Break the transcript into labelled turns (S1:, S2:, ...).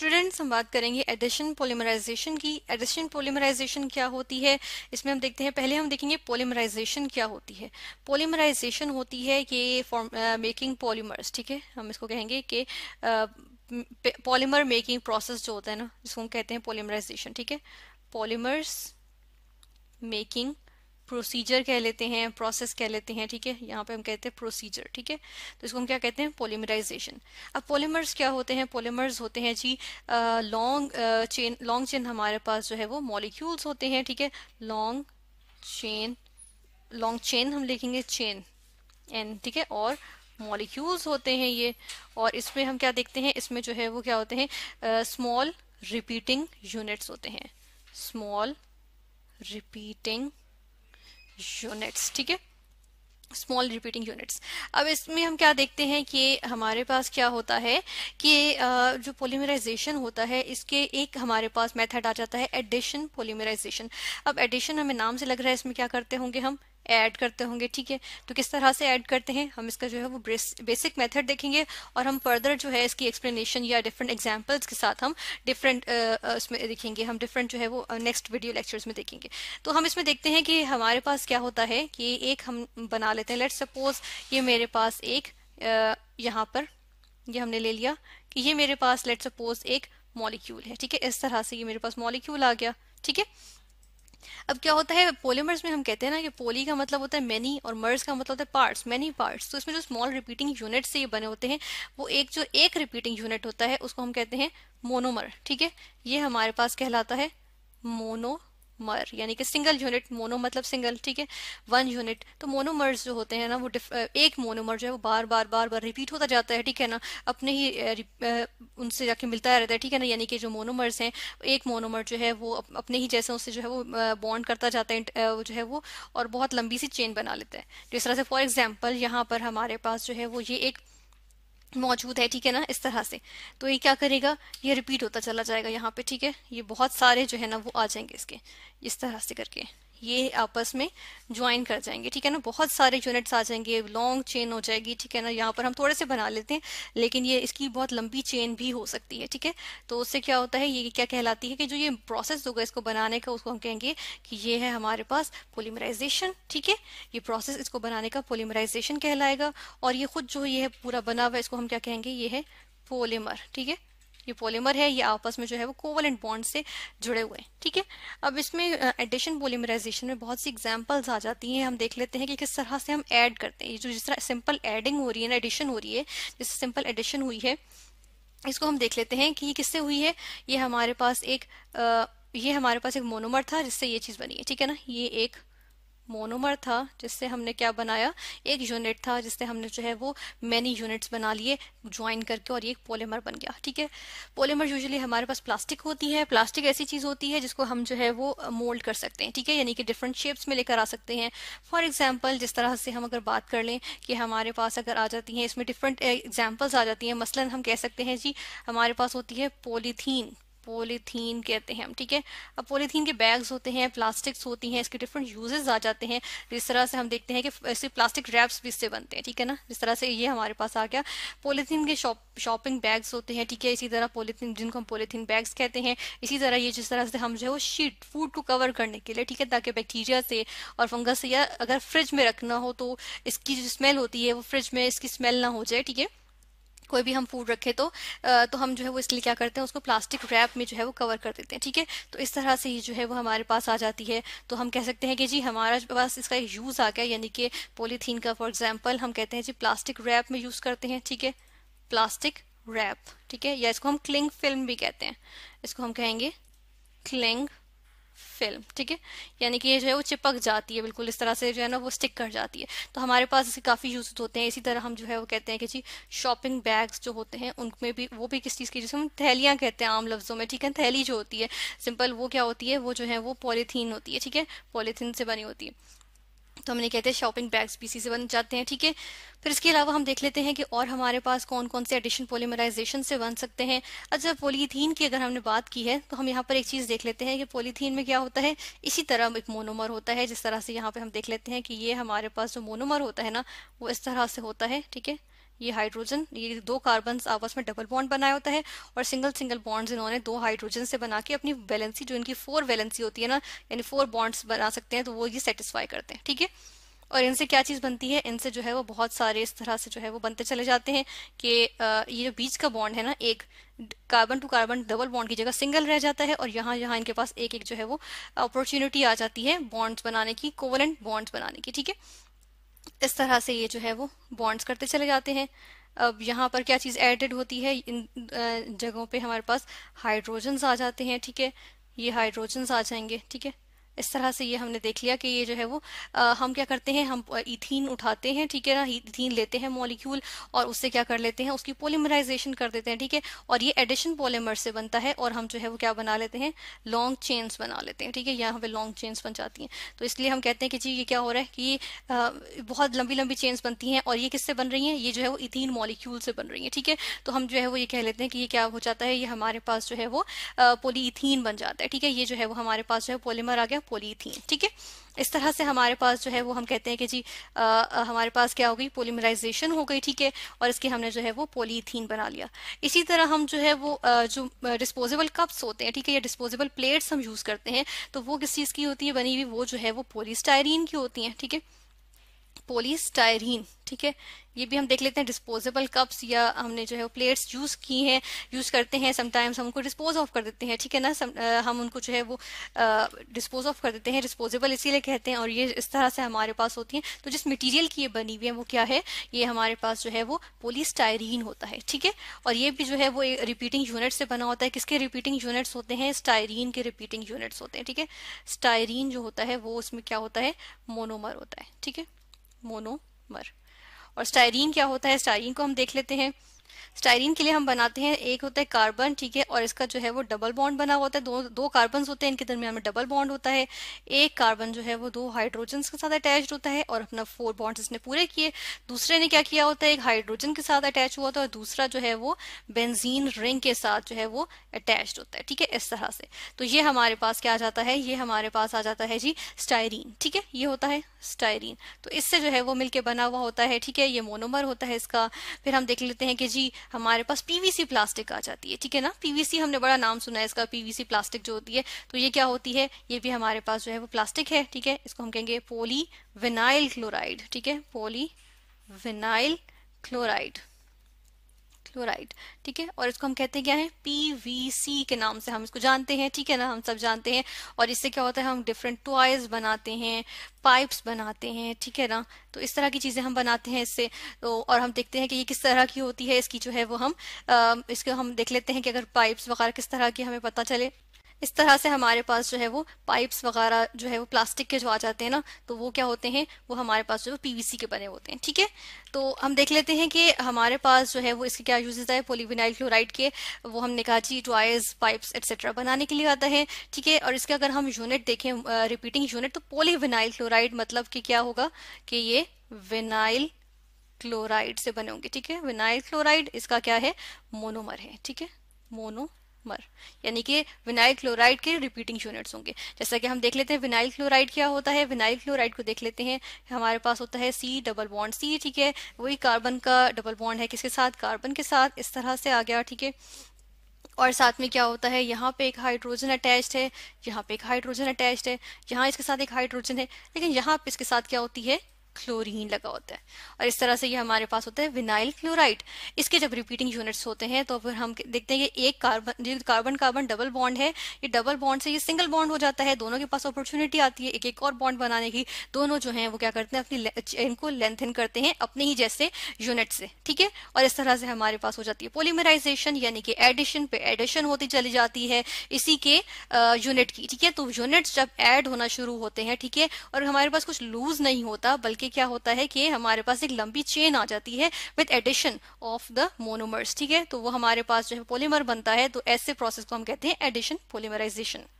S1: students हम बात करेंगे एडिशन पोलिमराइजेशन की एडिशन पोलिमराइजेशन क्या होती है इसमें हम देखते हैं पहले हम देखेंगे पोलिमराइजेशन क्या होती है पोलिमराइजेशन होती है ये मेकिंग पॉलीमर्स ठीक है हम इसको कहेंगे कि पॉलीमर मेकिंग प्रोसेस जो होता है ना जिसको हम कहते हैं पोलिमराइजेशन ठीक है पॉलीमर्स मेकिंग प्रोसीजर कह लेते हैं प्रोसेस कह लेते हैं ठीक है यहाँ पे हम कहते हैं प्रोसीजर ठीक है तो इसको हम क्या कहते हैं पोलीमराइजेशन अब पोलीमर्स क्या होते हैं पोलीमर्स होते हैं जी लॉन्ग चेन लॉन्ग चेन हमारे पास जो है वो मॉलिक्यूल्स होते हैं ठीक है लॉन्ग चेन लॉन्ग चेन हम लिखेंगे चेन एन ठीक है और मॉलिक्यूल्स होते हैं ये और इसमें हम क्या देखते हैं इसमें जो है वो क्या होते हैं स्मॉल रिपीटिंग यूनिट्स होते हैं स्मॉल रिपीटिंग यूनिट्स ठीक है स्मॉल रिपीटिंग यूनिट्स अब इसमें हम क्या देखते हैं कि हमारे पास क्या होता है कि जो पोलीमराइजेशन होता है इसके एक हमारे पास मेथड आ जाता है एडिशन पोलीमराइजेशन अब एडिशन हमें नाम से लग रहा है इसमें क्या करते होंगे हम ऐड करते होंगे ठीक है तो किस तरह से ऐड करते हैं हम इसका जो है वो बेसिक मेथड देखेंगे और हम फर्दर जो है इसकी एक्सप्लेनेशन या डिफरेंट एग्जांपल्स के साथ हम डिफरेंट उसमें देखेंगे हम डिफरेंट जो है वो नेक्स्ट वीडियो लेक्चर्स में देखेंगे तो हम इसमें देखते हैं कि हमारे पास क्या होता है कि एक हम बना लेते हैं लेट सपोज ये मेरे पास एक यहाँ पर ये हमने ले लिया कि ये मेरे पास लेट सपोज एक मॉलिक्यूल है ठीक है इस तरह से ये मेरे पास मॉलिक्यूल आ गया ठीक है अब क्या होता है पोलीमर्स में हम कहते हैं ना कि पोली का मतलब होता है मेनी और मर्स का मतलब होता है पार्ट्स मैनी पार्ट्स तो इसमें जो स्मॉल रिपीटिंग यूनिट से ये बने होते हैं वो एक जो एक रिपीटिंग यूनिट होता है उसको हम कहते हैं मोनोमर ठीक है ये हमारे पास कहलाता है मोनो मर यानी कि सिंगल यूनिट मोनो मतलब सिंगल ठीक है वन यूनिट तो मोनोमर्स जो होते हैं ना वो एक मोनोमर जो है वो बार बार बार बार रिपीट होता जाता है ठीक है ना अपने ही उनसे जाके मिलता रहता है ठीक है ना यानी कि जो मोनोमर्स हैं एक मोनोमर जो है वो अपने ही जैसे उससे जो है वो बॉन्ड करता जाता है जो है वो और बहुत लंबी सी चेन बना लेता है जिस तो तरह से फॉर एग्जाम्पल यहाँ पर हमारे पास जो है वो ये एक मौजूद है ठीक है ना इस तरह से तो ये क्या करेगा ये रिपीट होता चला जाएगा यहाँ पे ठीक है ये बहुत सारे जो है ना वो आ जाएंगे इसके इस तरह से करके ये आपस में ज्वाइन कर जाएंगे ठीक है ना बहुत सारे यूनिट्स आ जाएंगे लॉन्ग चेन हो जाएगी ठीक है ना यहाँ पर हम थोड़े से बना लेते हैं लेकिन ये इसकी बहुत लंबी चेन भी हो सकती है ठीक है तो उससे क्या होता है ये क्या कहलाती है कि जो ये प्रोसेस होगा इसको बनाने का उसको हम कहेंगे कि ये है हमारे पास पोलिमराइजेशन ठीक है ये प्रोसेस इसको बनाने का पोलिमराइजेशन कहलाएगा और ये खुद जो ये पूरा बना हुआ है इसको हम क्या कहेंगे ये है पोलिमर ठीक है ये पॉलीमर है ये आपस में जो है वो कोवलेंट बॉन्ड से जुड़े हुए हैं ठीक है अब इसमें एडिशन पोलीमराइजेशन में बहुत सी एग्जाम्पल्स आ जाती हैं हम देख लेते हैं कि किस तरह से हम ऐड करते हैं ये जो जिस तरह सिंपल एडिंग हो रही है ना एडिशन हो रही है जैसे सिंपल एडिशन हुई है इसको हम देख लेते हैं कि ये किससे हुई है ये हमारे पास एक आ, ये हमारे पास एक मोनोमर था जिससे ये चीज़ बनी है ठीक है ना ये एक मोनोमर था जिससे हमने क्या बनाया एक यूनिट था जिससे हमने जो है वो मैनी यूनिट्स बना लिए ज्वाइन करके और ये एक पोलीमर बन गया ठीक है पोलीमर यूजुअली हमारे पास प्लास्टिक होती है प्लास्टिक ऐसी चीज होती है जिसको हम जो है वो मोल्ड कर सकते हैं ठीक है यानी कि डिफरेंट शेप्स में लेकर आ सकते हैं फॉर एग्जाम्पल जिस तरह से हम अगर बात कर लें कि हमारे पास अगर आ जाती है इसमें डिफरेंट एग्जाम्पल्स आ जाती हैं मसलन हम कह सकते हैं जी हमारे पास होती है पोलीथीन पोलीथीन कहते हैं हम ठीक है अब पोलीथीन के बैग्स होते हैं प्लास्टिक्स होती हैं इसके डिफरेंट यूजेज आ जाते हैं जिस तरह से हम देखते हैं कि ऐसे प्लास्टिक रैप्स भी इससे बनते हैं ठीक है ना जिस तरह से ये हमारे पास आ गया पोलीथीन के शॉप शॉपिंग बैग्स होते हैं ठीक है इसी तरह पोलीथीन जिनको हम पोलीथीन बैग्स कहते हैं इसी तरह ये जिस तरह से हम जो है वो शीट फूड को कवर करने के लिए ठीक है ताकि बैक्टीरिया से और फंगस से या अगर फ्रिज में रखना हो तो इसकी जो स्मेल होती है वो फ्रिज में इसकी स्मेल ना हो जाए ठीक है कोई भी हम फूड रखे तो तो हम जो है वो इसलिए क्या करते हैं उसको प्लास्टिक रैप में जो है वो कवर कर देते हैं ठीक है तो इस तरह से ही जो है वो हमारे पास आ जाती है तो हम कह सकते हैं कि जी हमारा पास इसका यूज़ आ गया यानी कि पोलीथीन का फॉर एग्जाम्पल हम कहते हैं जी प्लास्टिक रैप में यूज़ करते हैं ठीक है प्लास्टिक रैप ठीक है या इसको हम क्लिंग फिल्म भी कहते हैं इसको हम कहेंगे क्लिंग फिल्म ठीक है यानी कि ये जो है वो चिपक जाती है बिल्कुल इस तरह से जो है ना वो स्टिक कर जाती है तो हमारे पास इसके काफ़ी यूज होते हैं इसी तरह हम जो है वो कहते हैं कि जी शॉपिंग बैग्स जो होते हैं उनमें भी वो भी किस चीज़ की जैसे हम थैलियाँ कहते हैं आम लफ्ज़ों में ठीक है थैली जो होती है सिंपल वो क्या होती है वो जो है वो पॉलीथीन होती है ठीक है पॉलीथीन से बनी होती है तो हमने कहते हैं शॉपिंग बैग्स पीसी से बन जाते हैं ठीक है फिर इसके अलावा हम देख लेते हैं कि और हमारे पास कौन कौन से एडिशन पोलीमराइजेशन से बन सकते हैं अच्छा पोलीथीन की अगर हमने बात की है तो हम यहाँ पर एक चीज़ देख लेते हैं कि पोलीथीन में क्या होता है इसी तरह एक मोनोमर होता है जिस तरह से यहाँ पे हम देख लेते हैं कि ये हमारे पास जो मोनोमर होता है ना वो इस तरह से होता है ठीक है ये हाइड्रोजन ये दो कार्बन आपस में डबल बॉन्ड बनाया होता है और सिंगल सिंगल बॉन्ड्स इन्होंने दो हाइड्रोजन से बना के अपनी वैलेंसी जो इनकी फोर वैलेंसी होती है ना यानी फोर बॉन्ड्स बना सकते हैं तो वो ये सेटिस्फाई करते हैं ठीक है और इनसे क्या चीज़ बनती है इनसे जो है वो बहुत सारे इस तरह से जो है वो बनते चले जाते हैं कि ये जो बीच का बॉन्ड है ना एक carbon to carbon double bond की जगह सिंगल रह जाता है और यहाँ यहाँ इनके पास एक एक जो है वो अपॉर्चुनिटी आ जाती है बॉन्ड्स बनाने की कोवलेंट बॉन्ड्स बनाने की ठीक है इस तरह से ये जो है वो बॉन्ड्स करते चले जाते हैं अब यहाँ पर क्या चीज़ एडेड होती है इन जगहों पे हमारे पास हाइड्रोजन्स आ जाते हैं ठीक है ये हाइड्रोजन्स आ जाएंगे ठीक है इस तरह से ये हमने देख लिया कि ये जो है वो आ, हम क्या करते हैं हम इथीन उठाते हैं ठीक है ना इथीन लेते हैं मॉलिक्यूल और उससे क्या कर लेते हैं उसकी पोलिमराइजेशन कर देते हैं ठीक है और ये एडिशन पोलिमर से बनता है और हम जो है वो क्या बना लेते हैं लॉन्ग चेन्स बना लेते हैं ठीक है यहाँ पे लॉन्ग चेन्स बन जाती हैं तो इसलिए हम कहते हैं कि जी ये क्या हो रहा है कि आ, बहुत लंबी लंबी चेन्स बनती हैं और ये किससे बन रही हैं ये जो है वो इथीन मॉलिक्यूल से बन रही हैं ठीक है तो हम जो है वो ये कह लेते हैं कि ये क्या हो जाता है ये हमारे पास जो है वो पोली बन जाता है ठीक है ये जो है वो हमारे पास जो है पोलीमर आ गया पोलीथीन ठीक है इस तरह से हमारे पास जो है वो हम कहते हैं कि जी आ, आ, हमारे पास क्या हो गई पोलीमराइजेशन हो गई ठीक है और इसके हमने जो है वो पोलीथीन बना लिया इसी तरह हम जो है वो आ, जो डिस्पोजेबल कप्स होते हैं ठीक है या डिस्पोजेबल प्लेट्स हम यूज करते हैं तो वो किस चीज़ की होती है बनी हुई वो जो है वो पोलिस्टायरीन की होती है ठीक है पोलिस्टायरीन ठीक है ये भी हम देख लेते हैं डिस्पोजेबल कप्स या हमने जो है प्लेट्स यूज की हैं यूज करते हैं समटाइम्स हम उनको डिस्पोज ऑफ कर देते हैं ठीक है ना सम, आ, हम उनको जो है वो डिस्पोज ऑफ कर देते हैं डिस्पोजेबल इसीलिए कहते हैं और ये इस तरह से हमारे पास होती हैं तो जिस मटीरियल की ये बनी हुई है वो क्या है ये हमारे पास जो है वो पोलिस्टायरीन होता है ठीक है और ये भी जो है वो रिपीटिंग यूनिट से बना होता है किसके रिपीटिंग यूनिट्स होते हैं स्टायरीन के रिपीटिंग यूनिट्स होते हैं ठीक है स्टायरीन जो होता है वो उसमें क्या होता है मोनोमर होता है ठीक है मोनोमर और स्टायरीन क्या होता है स्टायरीन को हम देख लेते हैं स्टाइरीन के लिए हम बनाते हैं एक होता है कार्बन ठीक है और इसका जो है वो डबल बॉन्ड बना होता है दो दो कार्बन होते हैं इनके दरमियान में डबल बॉन्ड होता है एक कार्बन जो है वो दो हाइड्रोजन के साथ अटैच होता है और अपना फोर बॉन्ड इसने पूरे किए दूसरे ने क्या किया होता है एक हाइड्रोजन के साथ अटैच हुआ था और दूसरा जो है वो बेनजीन रिंग के साथ जो है वो अटैच होता है ठीक है इस तरह से तो ये हमारे पास क्या आ जाता है ये हमारे पास आ जाता है जी स्टाइरीन ठीक है ये होता है स्टाइरीन तो इससे जो है वो मिलकर बना हुआ होता है ठीक है ये मोनोमर होता है इसका फिर हम देख लेते हैं कि जी जी हमारे पास पीवीसी प्लास्टिक आ जाती है ठीक है ना पीवीसी हमने बड़ा नाम सुना है इसका पीवीसी प्लास्टिक जो होती है तो ये क्या होती है ये भी हमारे पास जो है वो प्लास्टिक है ठीक है इसको हम कहेंगे पोली विनाइल क्लोराइड ठीक है पोली विनाइल क्लोराइड क्लोराइड ठीक है और इसको हम कहते हैं क्या है पीवीसी के नाम से हम इसको जानते हैं ठीक है ना हम सब जानते हैं और इससे क्या होता है हम डिफरेंट टॉयज बनाते हैं पाइप्स बनाते हैं ठीक है ना तो इस तरह की चीज़ें हम बनाते हैं इससे तो और हम देखते हैं कि ये किस तरह की होती है इसकी जो है वो हम आ, इसको हम देख लेते हैं कि अगर पाइप्स वगैरह किस तरह की हमें पता चले इस तरह से हमारे पास जो है वो पाइप्स वगैरह जो है वो प्लास्टिक के जो आ जाते हैं ना तो वो क्या होते हैं वो हमारे पास जो है पीवीसी के बने होते हैं ठीक है तो हम देख लेते हैं कि हमारे पास जो है वो इसके क्या यूजेज है पोलिविनाइल क्लोराइड के वो हमने कहा जी टॉयज पाइप्स एक्सेट्रा बनाने के लिए आता है ठीक है और इसके अगर हम यूनिट देखें रिपीटिंग यूनिट तो पोलिविनाइल क्लोराइड मतलब कि क्या होगा कि ये विनाइल क्लोराइड से बने होंगे ठीक है विनाइल क्लोराइड इसका क्या है मोनोमर है ठीक है मोनो मर यानी कि विनाइल क्लोराइड के रिपीटिंग यूनिट्स होंगे जैसा कि हम देख लेते हैं विनाइल क्लोराइड क्या होता है विनाइल क्लोराइड को देख लेते हैं हमारे पास होता है सी डबल बॉन्ड सी ठीक है वही कार्बन का डबल बॉन्ड है किसके साथ कार्बन के साथ इस तरह से आ गया ठीक है और साथ में क्या होता है यहाँ पे एक हाइड्रोजन अटैच्ड है यहाँ पे एक हाइड्रोजन अटैच्ड है यहाँ इसके साथ एक हाइड्रोजन है लेकिन यहाँ पे इसके साथ क्या होती है क्लोरीन लगा होता है और इस तरह से ये हमारे पास होता है विनाइल क्लोराइड इसके जब रिपीटिंग यूनिट्स होते हैं तो फिर हम देखते हैं कि एक carbon carbon carbon double bond है ये डबल बॉन्ड से ये सिंगल बॉन्ड हो जाता है दोनों के पास अपॉर्चुनिटी आती है एक एक और बॉन्ड बनाने की दोनों जो है वो क्या करते हैं अपनी इनको लेंथन करते हैं अपने ही जैसे यूनिट से ठीक है और इस तरह से हमारे पास हो जाती है पोलिमराइजेशन यानी कि एडिशन पे एडिशन होती चली जाती है इसी के यूनिट की ठीक है तो यूनिट्स जब एड होना शुरू होते हैं ठीक है और हमारे पास कुछ लूज नहीं होता बल्कि करके क्या होता है कि हमारे पास एक लंबी चेन आ जाती है with addition of the monomers ठीक है तो वो हमारे पास जो है पोलीमर बनता है तो ऐसे प्रोसेस को हम कहते हैं एडिशन पोलीमराइजेशन